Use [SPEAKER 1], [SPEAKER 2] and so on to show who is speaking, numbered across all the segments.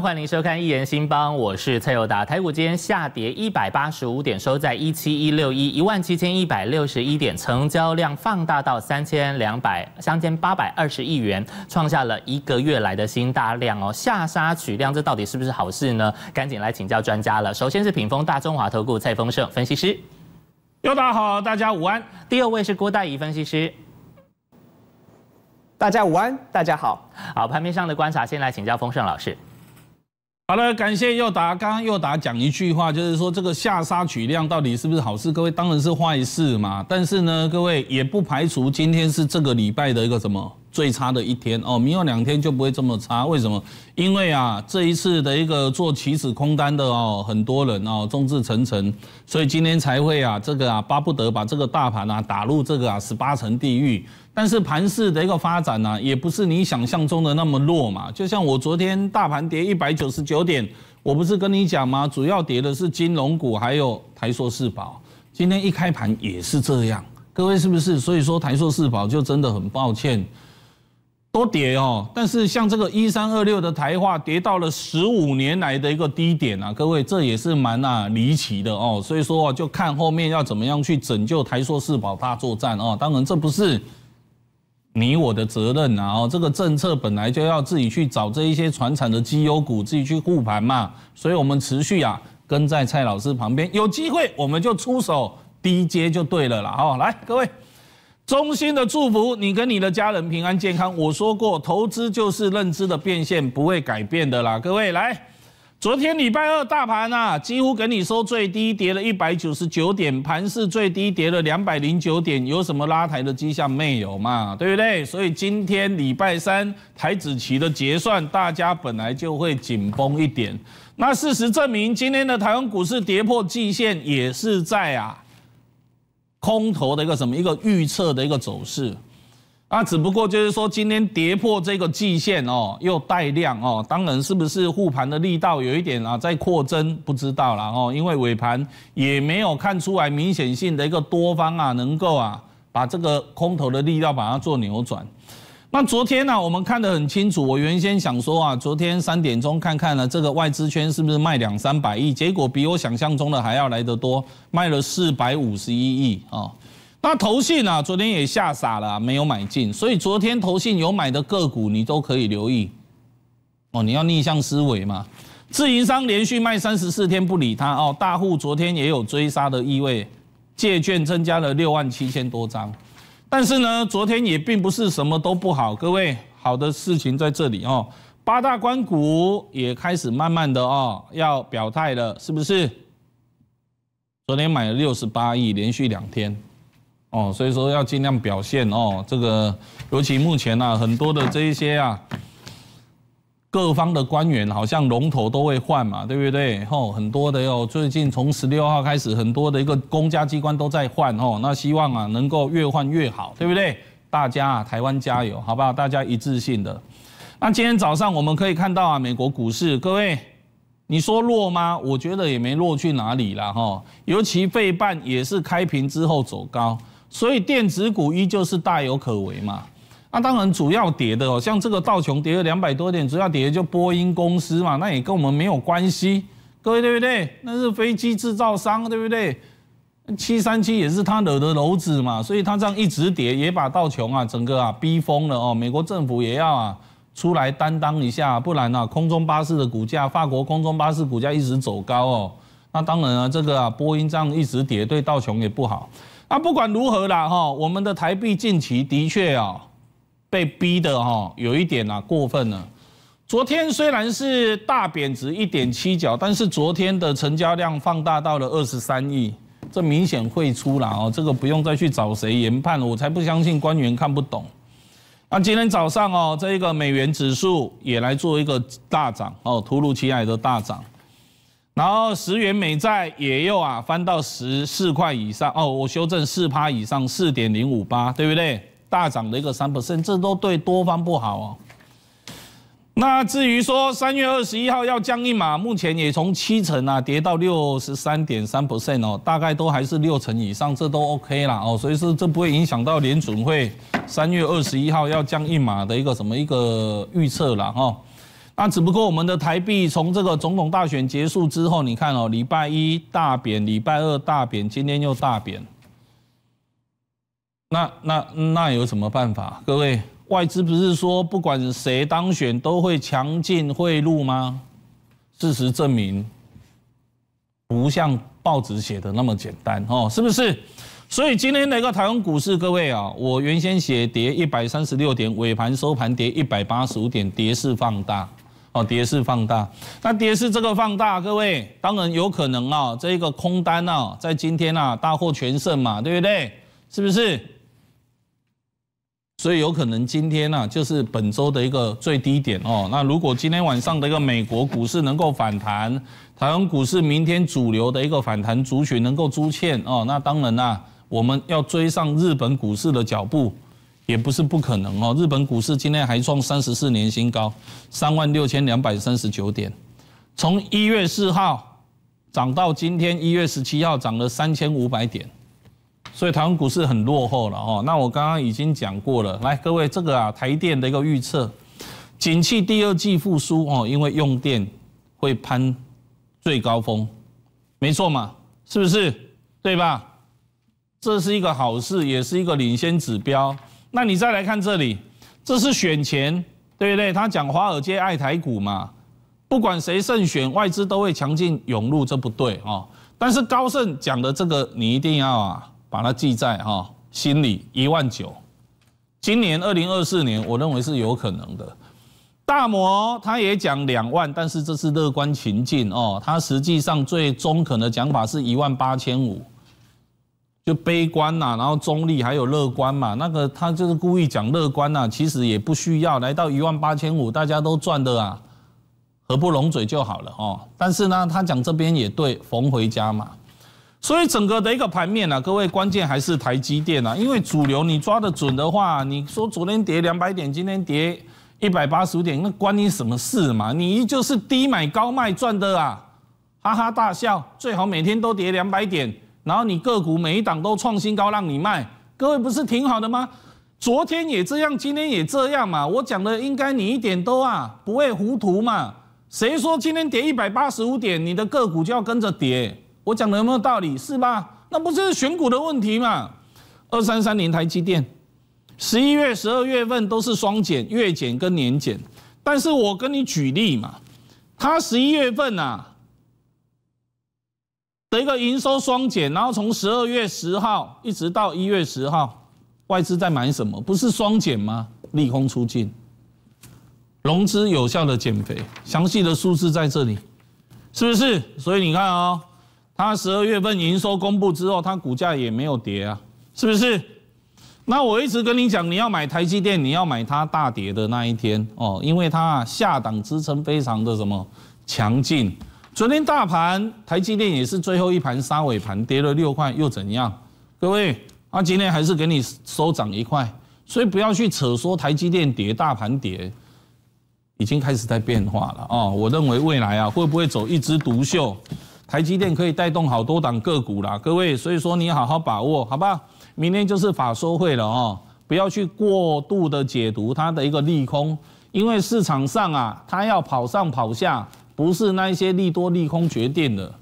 [SPEAKER 1] 欢迎收看《一言新邦》，我是蔡尤达。台股今天下跌一百八十五点，收在一七一六一一万七千一百六十一点，成交量放大到三千两百三千八百二十亿元，创下了一个月来的新大量哦。下杀取量，这到底是不是好事呢？赶紧来请教专家了。首先是品峰大中华投顾蔡丰盛分析师，尤达好，大家午安。第二位是郭大仪分析师，大家午安，大家好。好，盘面上的观察，先来请教丰盛老师。
[SPEAKER 2] 好了，感谢又达。刚刚又达讲一句话，就是说这个下杀取量到底是不是好事？各位当然是坏事嘛。但是呢，各位也不排除今天是这个礼拜的一个什么最差的一天哦。明后两天就不会这么差，为什么？因为啊，这一次的一个做起始空单的哦，很多人哦，众志成城，所以今天才会啊，这个啊，巴不得把这个大盘啊打入这个啊十八层地狱。但是盘市的一个发展呢，也不是你想象中的那么弱嘛。就像我昨天大盘跌一百九十九点，我不是跟你讲吗？主要跌的是金融股，还有台硕四宝。今天一开盘也是这样，各位是不是？所以说台硕四宝就真的很抱歉，都跌哦。但是像这个一三二六的台化跌到了十五年来的一个低点啊，各位这也是蛮啊离奇的哦。所以说就看后面要怎么样去拯救台硕四宝大作战哦。当然这不是。你我的责任，然后这个政策本来就要自己去找这一些船产的基优股，自己去护盘嘛。所以，我们持续啊跟在蔡老师旁边，有机会我们就出手低接就对了啦。哦，来各位，衷心的祝福你跟你的家人平安健康。我说过，投资就是认知的变现，不会改变的啦。各位来。昨天礼拜二大盘啊，几乎跟你收最低，跌了一百九十九点，盘是最低跌了两百零九点，有什么拉抬的迹象没有嘛？对不对？所以今天礼拜三台子期的结算，大家本来就会紧绷一点。那事实证明，今天的台湾股市跌破季线，也是在啊空头的一个什么一个预测的一个走势。那只不过就是说，今天跌破这个季线哦，又带量哦，当然是不是护盘的力道有一点啊在扩增，不知道啦哦，因为尾盘也没有看出来明显性的一个多方啊，能够啊把这个空头的力道把它做扭转。那昨天呢，我们看得很清楚，我原先想说啊，昨天三点钟看看呢，这个外资圈是不是卖两三百亿，结果比我想象中的还要来得多，卖了四百五十一亿啊。那投信啊，昨天也吓傻了，没有买进，所以昨天投信有买的个股，你都可以留意哦。你要逆向思维嘛？自营商连续卖三十四天不理他哦，大户昨天也有追杀的意味，借券增加了六万七千多张。但是呢，昨天也并不是什么都不好，各位，好的事情在这里哦。八大关股也开始慢慢的哦要表态了，是不是？昨天买了六十八亿，连续两天。哦，所以说要尽量表现哦。这个尤其目前呢，很多的这一些啊，各方的官员好像龙头都会换嘛，对不对？吼，很多的哦，最近从十六号开始，很多的一个公家机关都在换哦。那希望啊，能够越换越好，对不对？大家台湾加油，好不好？大家一致性的。那今天早上我们可以看到啊，美国股市，各位你说弱吗？我觉得也没弱去哪里了哈。尤其费半也是开平之后走高。所以电子股依旧是大有可为嘛？那当然，主要跌的哦，像这个道琼跌了两百多点，主要跌的就波音公司嘛，那也跟我们没有关系，各位对不对？那是飞机制造商，对不对？七三七也是他惹的篓子嘛，所以他这样一直跌，也把道琼啊整个啊逼疯了哦。美国政府也要啊出来担当一下，不然啊空中巴士的股价，法国空中巴士股价一直走高哦。那当然啊，这个啊波音这样一直跌，对道琼也不好。啊，不管如何啦，哈，我们的台币近期的确啊，被逼的哈，有一点啊过分了。昨天虽然是大贬值一点七角，但是昨天的成交量放大到了二十三亿，这明显会出来哦，这个不用再去找谁研判，了，我才不相信官员看不懂。那今天早上哦，这一个美元指数也来做一个大涨哦，突如其来的大涨。然后十元美债也又啊翻到十四块以上哦，我修正四趴以上，四点零五八，对不对？大涨的一个三 percent，这都对多方不好哦。那至于说三月二十一号要降一码，目前也从七成啊跌到六十三点三 percent 哦，大概都还是六成以上，这都 OK 啦哦，所以说这不会影响到联准会三月二十一号要降一码的一个什么一个预测了哈。那只不过我们的台币从这个总统大选结束之后，你看哦，礼拜一大贬，礼拜二大贬，今天又大贬。那那那有什么办法？各位，外资不是说不管谁当选都会强劲汇入吗？事实证明不像报纸写的那么简单哦，是不是？所以今天那个台湾股市，各位啊，我原先写跌一百三十六点，尾盘收盘跌一百八十五点，跌势放大。哦，跌势放大，那跌势这个放大，各位当然有可能啊，这一个空单啊，在今天啊大获全胜嘛，对不对？是不是？所以有可能今天呢，就是本周的一个最低点哦。那如果今天晚上的一个美国股市能够反弹，台湾股市明天主流的一个反弹族群能够出现哦，那当然啊，我们要追上日本股市的脚步。也不是不可能哦。日本股市今天还创三十四年新高，三万六千两百三十九点，从一月四号涨到今天一月十七号，涨了三千五百点。所以台湾股市很落后了哦。那我刚刚已经讲过了，来各位，这个啊，台电的一个预测，景气第二季复苏哦，因为用电会攀最高峰，没错嘛，是不是？对吧？这是一个好事，也是一个领先指标。那你再来看这里，这是选前，对不对？他讲华尔街爱台股嘛，不管谁胜选，外资都会强劲涌入，这不对啊。但是高盛讲的这个，你一定要啊，把它记在哈心里。一万九，今年二零二四年，我认为是有可能的。大摩他也讲两万，但是这是乐观情境哦，他实际上最中肯的讲法是一万八千五。就悲观呐，然后中立还有乐观嘛，那个他就是故意讲乐观呐，其实也不需要，来到一万八千五，大家都赚的啊，合不拢嘴就好了哦。但是呢，他讲这边也对，逢回家嘛，所以整个的一个盘面啊，各位关键还是台积电啊，因为主流你抓得准的话，你说昨天跌两百点，今天跌一百八十五点，那关你什么事嘛？你依旧是低买高卖赚的啊，哈哈大笑，最好每天都跌两百点。然后你个股每一档都创新高，让你卖，各位不是挺好的吗？昨天也这样，今天也这样嘛。我讲的应该你一点都啊不会糊涂嘛。谁说今天跌一百八十五点，你的个股就要跟着跌？我讲的有没有道理是吧？那不是选股的问题嘛。二三三零台积电，十一月、十二月份都是双减，月减跟年减。但是我跟你举例嘛，它十一月份呐。的一个营收双减，然后从十二月十号一直到一月十号，外资在买什么？不是双减吗？利空出尽，融资有效的减肥。详细的数字在这里，是不是？所以你看哦，它十二月份营收公布之后，它股价也没有跌啊，是不是？那我一直跟你讲，你要买台积电，你要买它大跌的那一天哦，因为它下档支撑非常的什么强劲。昨天大盘台积电也是最后一盘杀尾盘，跌了六块又怎样？各位，啊，今天还是给你收涨一块，所以不要去扯说台积电跌，大盘跌，已经开始在变化了啊！我认为未来啊，会不会走一枝独秀？台积电可以带动好多档个股啦，各位，所以说你好好把握，好吧？明天就是法收会了啊，不要去过度的解读它的一个利空，因为市场上啊，它要跑上跑下。不是那一些利多利空决定的，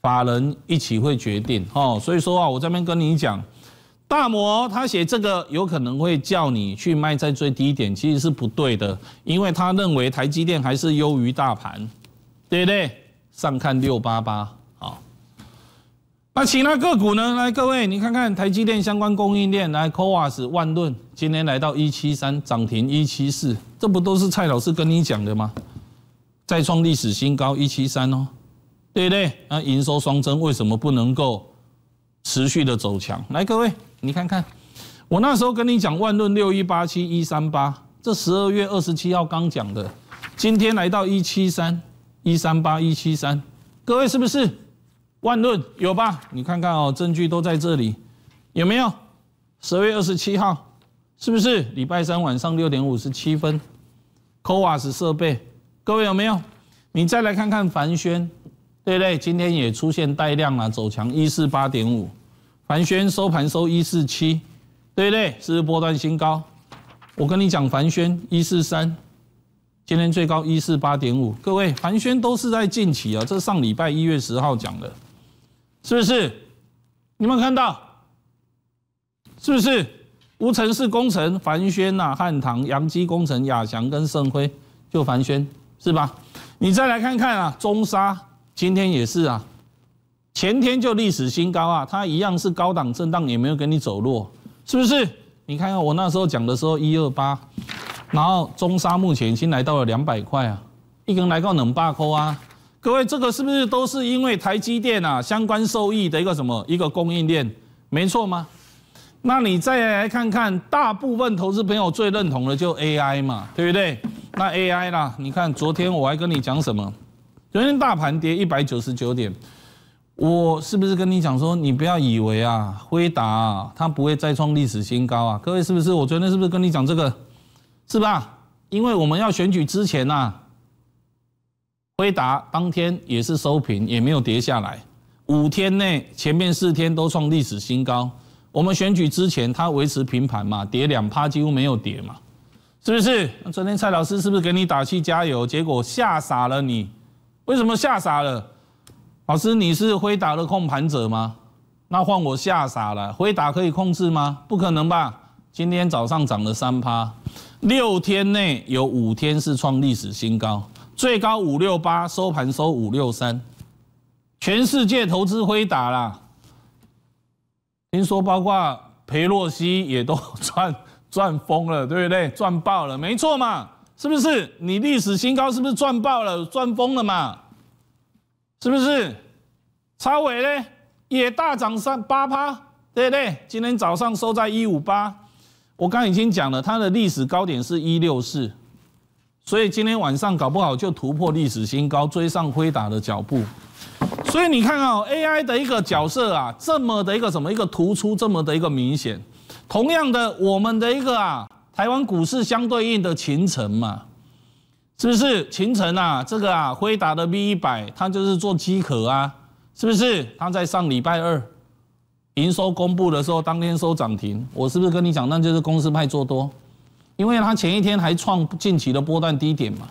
[SPEAKER 2] 法人一起会决定哦。所以说啊，我这边跟你讲，大摩他写这个有可能会叫你去卖在最低点，其实是不对的，因为他认为台积电还是优于大盘，对不对？上看六八八，好。那其他个股呢？来，各位你看看台积电相关供应链，来，o a s 万顿今天来到一七三涨停，一七四，这不都是蔡老师跟你讲的吗？再创历史新高一七三哦，对不对？那营收双增，为什么不能够持续的走强？来，各位，你看看，我那时候跟你讲，万润六一八七一三八，这十二月二十七号刚讲的，今天来到一七三一三八一七三，各位是不是？万润有吧？你看看哦，证据都在这里，有没有？十月二十七号是不是礼拜三晚上六点五十七分？科瓦斯设备。各位有没有？你再来看看凡轩，对不对？今天也出现带量了，走强一四八点五，凡轩收盘收一四七，对不对？是波段新高。我跟你讲，凡轩一四三，今天最高一四八点五。各位，凡轩都是在近期啊，这上礼拜一月十号讲的，是不是？有没有看到？是不是？无尘室工程，凡轩呐，汉唐、阳基工程、亚翔跟盛辉，就凡轩。是吧？你再来看看啊，中沙今天也是啊，前天就历史新高啊，它一样是高档震荡，也没有给你走弱，是不是？你看看我那时候讲的时候，一二八，然后中沙目前已经来到了两百块啊，一根来个冷巴扣啊，各位这个是不是都是因为台积电啊相关受益的一个什么一个供应链，没错吗？那你再来看看，大部分投资朋友最认同的就 AI 嘛，对不对？那 AI 啦，你看昨天我还跟你讲什么？昨天大盘跌一百九十九点，我是不是跟你讲说，你不要以为啊，辉达它不会再创历史新高啊？各位是不是？我昨天是不是跟你讲这个？是吧？因为我们要选举之前呐，辉达当天也是收平，也没有跌下来。五天内，前面四天都创历史新高。我们选举之前，它维持平盘嘛，跌两趴几乎没有跌嘛，是不是？昨天蔡老师是不是给你打气加油？结果吓傻了你，为什么吓傻了？老师你是辉达的控盘者吗？那换我吓傻了，辉达可以控制吗？不可能吧？今天早上涨了三趴，六天内有五天是创历史新高，最高五六八，收盘收五六三，全世界投资辉达啦。听说包括裴洛西也都 赚赚疯了，对不对？赚爆了，没错嘛，是不是？你历史新高是不是赚爆了，赚疯了嘛？是不是？超伟呢也大涨三八趴，对不对？今天早上收在一五八，我刚已经讲了，它的历史高点是一六四，所以今天晚上搞不好就突破历史新高，追上辉达的脚步。所以你看啊，AI 的一个角色啊，这么的一个什么一个突出，这么的一个明显。同样的，我们的一个啊，台湾股市相对应的秦晨嘛，是不是秦晨啊？这个啊，辉达的 V 一百，它就是做机壳啊，是不是？它在上礼拜二营收公布的时候，当天收涨停，我是不是跟你讲，那就是公司派做多，因为它前一天还创近期的波段低点嘛。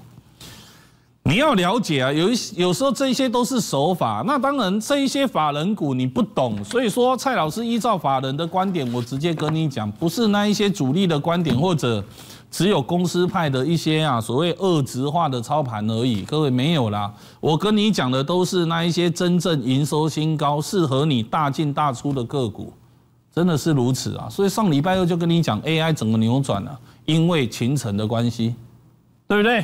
[SPEAKER 2] 你要了解啊，有一有时候这些都是手法。那当然，这一些法人股你不懂，所以说蔡老师依照法人的观点，我直接跟你讲，不是那一些主力的观点或者只有公司派的一些啊所谓二值化的操盘而已。各位没有啦，我跟你讲的都是那一些真正营收新高、适合你大进大出的个股，真的是如此啊。所以上礼拜六就跟你讲 AI 整个扭转了，因为秦臣的关系，对不对？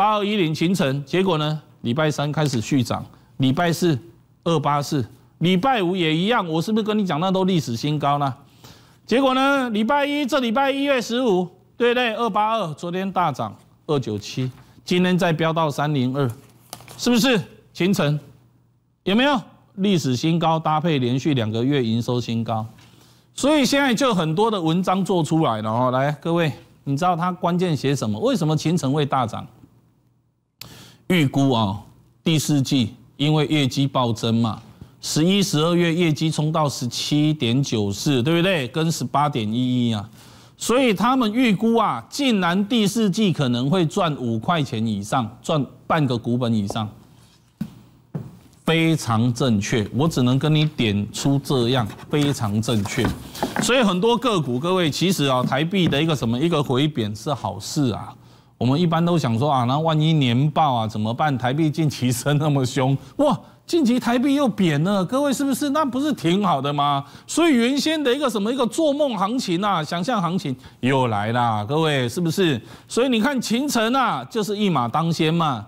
[SPEAKER 2] 八二一零形成，结果呢？礼拜三开始续涨，礼拜四二八四，礼拜五也一样。我是不是跟你讲，那都历史新高呢？结果呢？礼拜一，这礼拜一月十五，对不对？二八二，昨天大涨二九七，今天再飙到三零二，是不是形成有没有历史新高搭配连续两个月营收新高？所以现在就很多的文章做出来了哦。来，各位，你知道它关键写什么？为什么前程会大涨？预估啊，第四季因为业绩暴增嘛，十一、十二月业绩冲到十七点九四，对不对？跟十八点一一啊，所以他们预估啊，竟然第四季可能会赚五块钱以上，赚半个股本以上，非常正确。我只能跟你点出这样，非常正确。所以很多个股，各位其实啊，台币的一个什么一个回贬是好事啊。我们一般都想说啊，那万一年报啊怎么办？台币近期升那么凶哇，近期台币又贬了，各位是不是？那不是挺好的吗？所以原先的一个什么一个做梦行情啊，想象行情又来啦，各位是不是？所以你看秦城啊，就是一马当先嘛，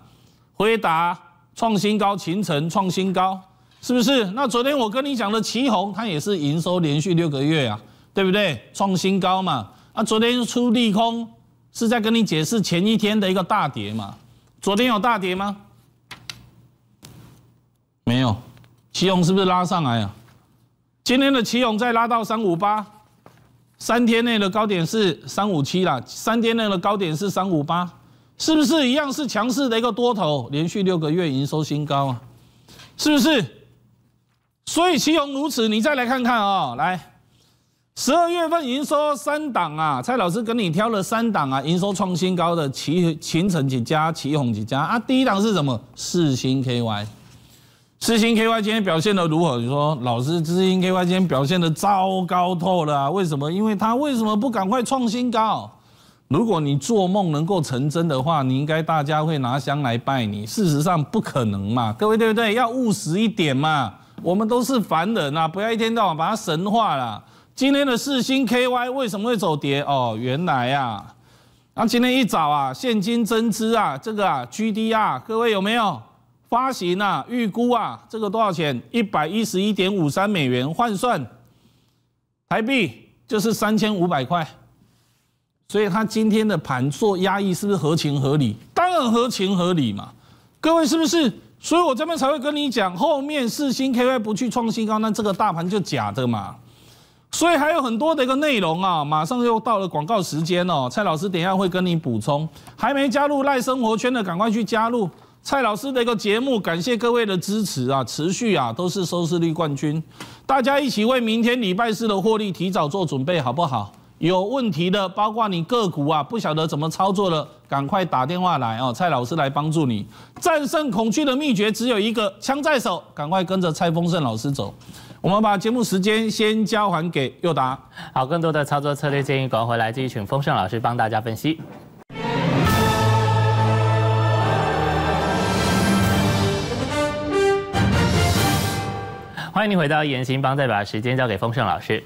[SPEAKER 2] 回答创新高，秦城创新高，是不是？那昨天我跟你讲的旗宏，它也是营收连续六个月啊，对不对？创新高嘛，啊昨天出利空。是在跟你解释前一天的一个大跌嘛？昨天有大跌吗？没有，祁勇是不是拉上来啊？今天的祁勇再拉到三五八，三天内的高点是三五七啦，三天内的高点是三五八，是不是一样是强势的一个多头，连续六个月营收新高啊？是不是？所以祁勇如此，你再来看看啊，来。十二月份营收三档啊，蔡老师跟你挑了三档啊，营收创新高的奇秦城几家，奇宏几家啊？第一档是什么？四星 KY，四星 KY 今天表现的如何？你说老师，四音 KY 今天表现的糟糕透了啊？为什么？因为他为什么不赶快创新高？如果你做梦能够成真的话，你应该大家会拿香来拜你。事实上不可能嘛，各位对不对？要务实一点嘛，我们都是凡人啊，不要一天到晚把它神化了。今天的四星 KY 为什么会走跌？哦，原来啊，那今天一早啊，现金增资啊，这个啊 GDR，各位有没有发行啊？预估啊，这个多少钱？一百一十一点五三美元，换算台币就是三千五百块。所以它今天的盘做压抑，是不是合情合理？当然合情合理嘛，各位是不是？所以我这边才会跟你讲，后面四星 KY 不去创新高，那这个大盘就假的嘛。所以还有很多的一个内容啊，马上又到了广告时间哦。蔡老师等一下会跟你补充，还没加入赖生活圈的，赶快去加入蔡老师的一个节目。感谢各位的支持啊，持续啊都是收视率冠军，大家一起为明天礼拜四的获利提早做准备，好不好？有问题的，包括你个股啊，不晓得怎么操作的，赶快打电话来哦，蔡老师来帮助你。战胜恐惧的秘诀只有一个，枪在手，赶快跟着蔡丰盛老师走。我们把节目时间先交
[SPEAKER 1] 还给佑达。好，更多的操作策略建议，赶快来续请丰盛老师帮大家分析。
[SPEAKER 2] 欢迎你回到言行帮，再把时间交给丰盛老师。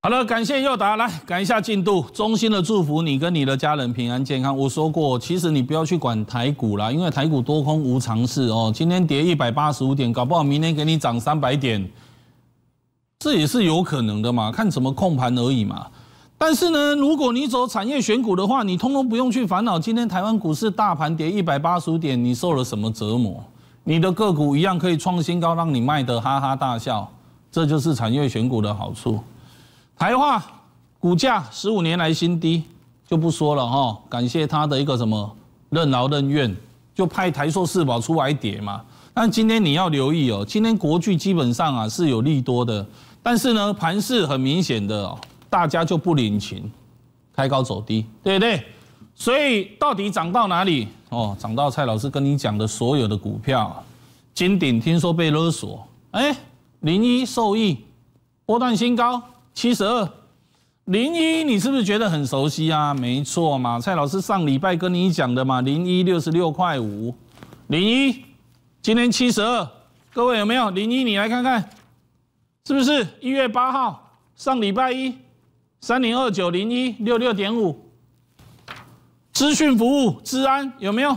[SPEAKER 2] 好了，感谢佑达，来赶一下进度。衷心的祝福你跟你的家人平安健康。我说过，其实你不要去管台股啦，因为台股多空无常事哦。今天跌一百八十五点，搞不好明天给你涨三百点。这也是有可能的嘛，看怎么控盘而已嘛。但是呢，如果你走产业选股的话，你通通不用去烦恼。今天台湾股市大盘跌一百八十五点，你受了什么折磨？你的个股一样可以创新高，让你卖得哈哈大笑。这就是产业选股的好处。台化股价十五年来新低，就不说了哈。感谢他的一个什么任劳任怨，就派台硕四宝出来跌嘛。但今天你要留意哦，今天国巨基本上啊是有利多的。但是呢，盘势很明显的，哦，大家就不领情，开高走低，对不对？所以到底涨到哪里？哦，涨到蔡老师跟你讲的所有的股票，金鼎听说被勒索，哎，零一受益，波段新高七十二，零一你是不是觉得很熟悉啊？没错嘛，蔡老师上礼拜跟你讲的嘛，零一六十六块五，零一今天七十二，各位有没有零一？你来看看。是不是一月八号上礼拜一三零二九零一六六点五？资讯服务、治安有没有？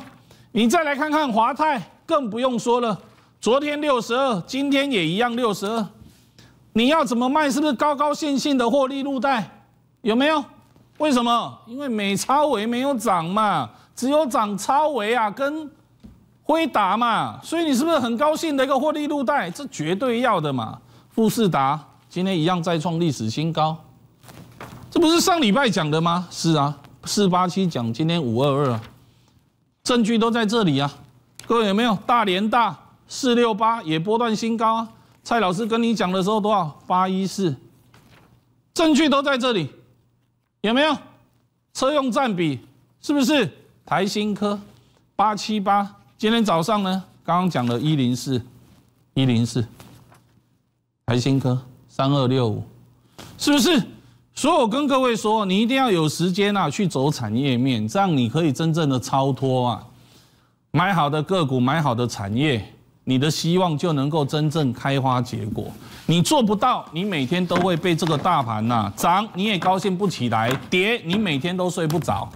[SPEAKER 2] 你再来看看华泰，更不用说了。昨天六十二，今天也一样六十二。你要怎么卖？是不是高高兴兴的获利入袋？有没有？为什么？因为美超维没有涨嘛，只有涨超维啊跟辉达嘛，所以你是不是很高兴的一个获利入袋？这绝对要的嘛。富士达今天一样再创历史新高，这不是上礼拜讲的吗？是啊，四八七讲，今天五二二，证据都在这里啊。各位有没有？大连大四六八也波段新高啊。蔡老师跟你讲的时候多少？八一四，证据都在这里，有没有？车用占比是不是？台新科八七八，今天早上呢？刚刚讲了一零四，一零四。台新科三二六五，是不是？所以，我跟各位说，你一定要有时间啊，去走产业面，这样你可以真正的超脱啊。买好的个股，买好的产业，你的希望就能够真正开花结果。你做不到，你每天都会被这个大盘呐涨，你也高兴不起来；跌，你每天都睡不着。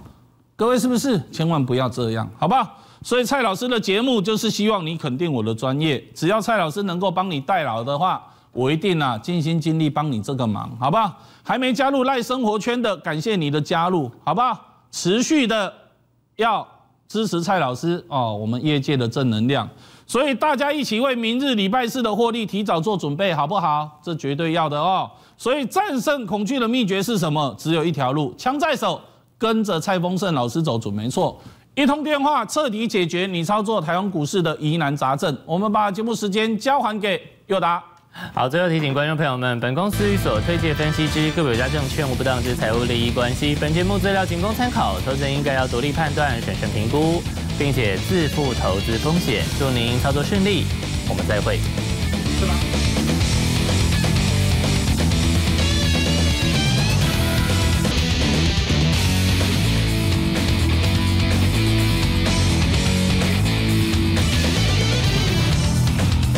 [SPEAKER 2] 各位是不是？千万不要这样，好不好？所以，蔡老师的节目就是希望你肯定我的专业，只要蔡老师能够帮你代劳的话。我一定啊尽心尽力帮你这个忙，好不好？还没加入赖生活圈的，感谢你的加入，好不好？持续的要支持蔡老师哦，我们业界的正能量。所以大家一起为明日礼拜四的获利提早做准备，好不好？这绝对要的哦。所以战胜恐惧的秘诀是什么？只有一条路，枪在手，跟着蔡丰盛老师走，准没错。一通电话，彻底解决你操作台湾股市的疑难杂症。我们把节目时间交还给友达。好，最后提醒观众朋友们，本公司所
[SPEAKER 1] 推介分析之个股、家证券，无不当之财务利益关系。本节目资料仅供参考，投资人应该要独立判断、审慎评估，并且自负投资风险。祝您操作顺利，我们再会。